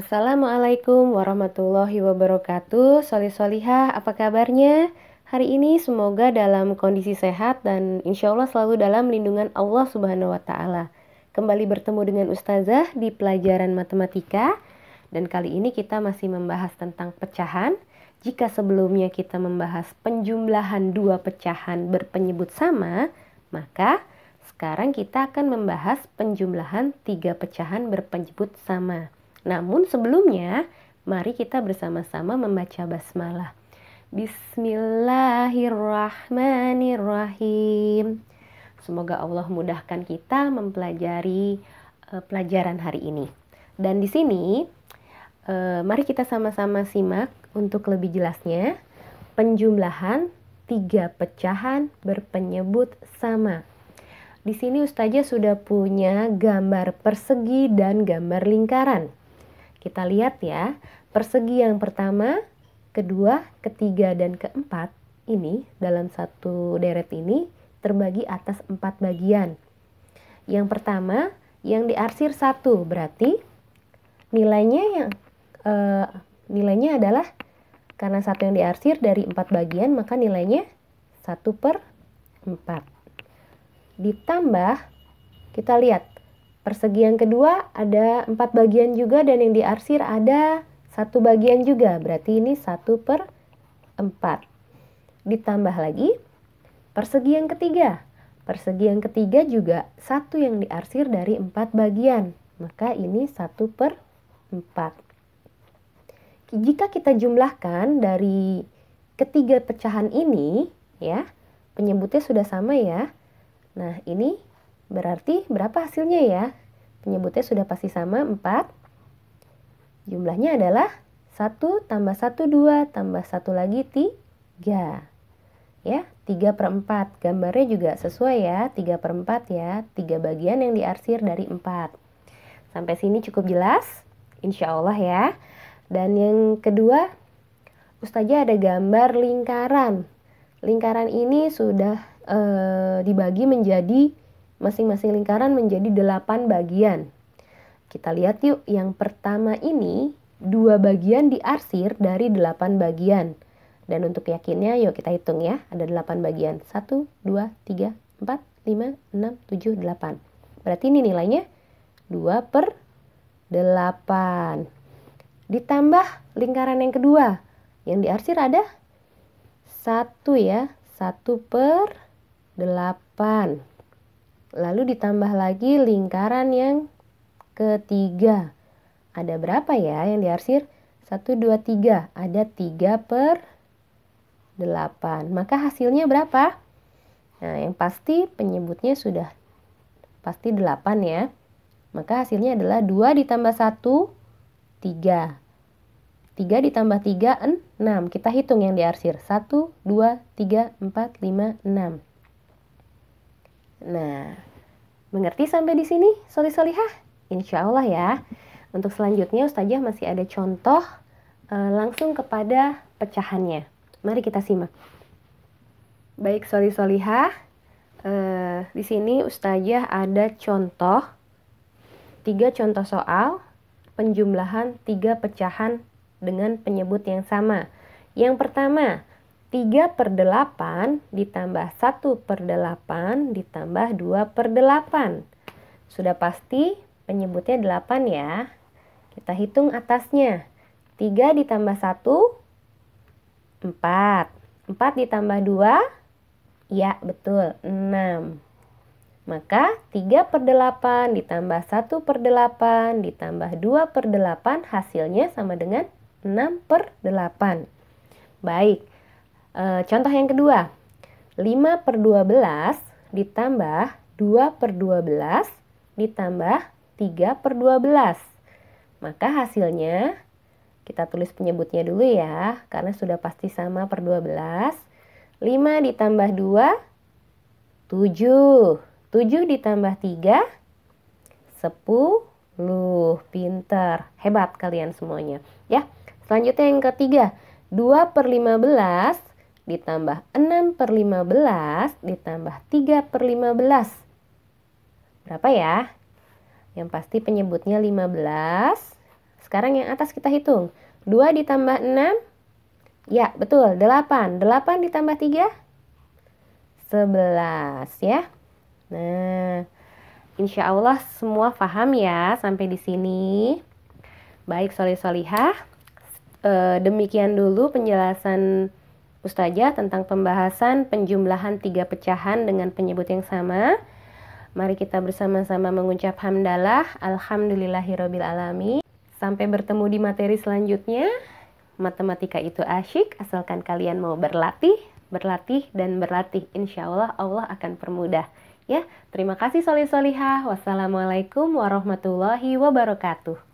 Assalamualaikum warahmatullahi wabarakatuh. Solih solihah, apa kabarnya? Hari ini semoga dalam kondisi sehat dan insya Allah selalu dalam lindungan Allah Subhanahu wa Ta'ala. Kembali bertemu dengan Ustazah di pelajaran matematika, dan kali ini kita masih membahas tentang pecahan. Jika sebelumnya kita membahas penjumlahan dua pecahan berpenyebut sama, maka sekarang kita akan membahas penjumlahan tiga pecahan berpenyebut sama. Namun sebelumnya, mari kita bersama-sama membaca basmalah. Bismillahirrahmanirrahim. Semoga Allah mudahkan kita mempelajari uh, pelajaran hari ini. Dan di sini, uh, mari kita sama-sama simak untuk lebih jelasnya penjumlahan tiga pecahan berpenyebut sama. Di sini Ustazah sudah punya gambar persegi dan gambar lingkaran. Kita lihat ya, persegi yang pertama, kedua, ketiga, dan keempat ini dalam satu deret ini terbagi atas empat bagian. Yang pertama, yang diarsir satu berarti nilainya yang e, nilainya adalah karena satu yang diarsir dari empat bagian maka nilainya satu per empat ditambah kita lihat Persegi yang kedua ada empat bagian juga dan yang diarsir ada satu bagian juga. Berarti ini satu per empat. Ditambah lagi persegi yang ketiga. Persegi yang ketiga juga satu yang diarsir dari empat bagian. Maka ini satu per empat. Jika kita jumlahkan dari ketiga pecahan ini, ya, penyebutnya sudah sama ya. Nah, ini Berarti berapa hasilnya ya? Penyebutnya sudah pasti sama 4. Jumlahnya adalah 1 tambah 1 2 tambah 1 lagi 3. Ya, 3 per 4. Gambarnya juga sesuai ya, 3 per 4 ya. 3 bagian yang diarsir dari 4. Sampai sini cukup jelas? Insya Allah ya. Dan yang kedua, Ustazah ada gambar lingkaran. Lingkaran ini sudah e, dibagi menjadi Masing-masing lingkaran menjadi delapan bagian. Kita lihat yuk, yang pertama ini dua bagian diarsir dari delapan bagian. Dan untuk yakinnya yuk kita hitung ya, ada delapan bagian. satu, dua, tiga, empat, lima, enam, tujuh, delapan. Berarti ini nilainya 2 per 8. Ditambah lingkaran yang kedua. Yang diarsir ada 1 ya. 1 per 8. Lalu ditambah lagi lingkaran yang ketiga. Ada berapa ya yang diarsir? 1, 2, 3. Ada 3 per 8. Maka hasilnya berapa? Nah, yang pasti penyebutnya sudah pasti 8 ya. Maka hasilnya adalah 2 ditambah 1, 3. 3 ditambah 3, 6. Kita hitung yang diarsir. 1, 2, 3, 4, 5, 6. Nah, mengerti sampai di sini soli solihah? Insya Allah ya. Untuk selanjutnya Ustazah masih ada contoh e, langsung kepada pecahannya. Mari kita simak. Baik soli solihah, e, di sini Ustazah ada contoh tiga contoh soal penjumlahan tiga pecahan dengan penyebut yang sama. Yang pertama, 3 per 8 ditambah 1 per 8 ditambah 2 per 8. Sudah pasti penyebutnya 8 ya. Kita hitung atasnya. 3 ditambah 1, 4. 4 ditambah 2, ya betul, 6. Maka 3 per 8 ditambah 1 per 8 ditambah 2 per 8 hasilnya sama dengan 6 per 8. Baik, E, contoh yang kedua, 5 per 12 ditambah 2 per 12 ditambah 3 per 12. Maka hasilnya, kita tulis penyebutnya dulu ya, karena sudah pasti sama per 12. 5 ditambah 2, 7. 7 ditambah 3, 10. Pinter, hebat kalian semuanya. Ya, selanjutnya yang ketiga, 2 per 15 ditambah 6 per 15 ditambah 3 per 15. Berapa ya? Yang pasti penyebutnya 15. Sekarang yang atas kita hitung. 2 ditambah 6. Ya, betul. 8. 8 ditambah 3. 11 ya. Nah, insya Allah semua paham ya sampai di sini. Baik, soli solihah. E, eh, demikian dulu penjelasan Ustazah tentang pembahasan penjumlahan tiga pecahan dengan penyebut yang sama. Mari kita bersama-sama mengucap hamdalah alhamdulillahirabbil alamin. Sampai bertemu di materi selanjutnya. Matematika itu asyik asalkan kalian mau berlatih, berlatih dan berlatih. Insyaallah Allah Allah akan permudah. Ya, terima kasih Solih Solihah. Wassalamualaikum warahmatullahi wabarakatuh.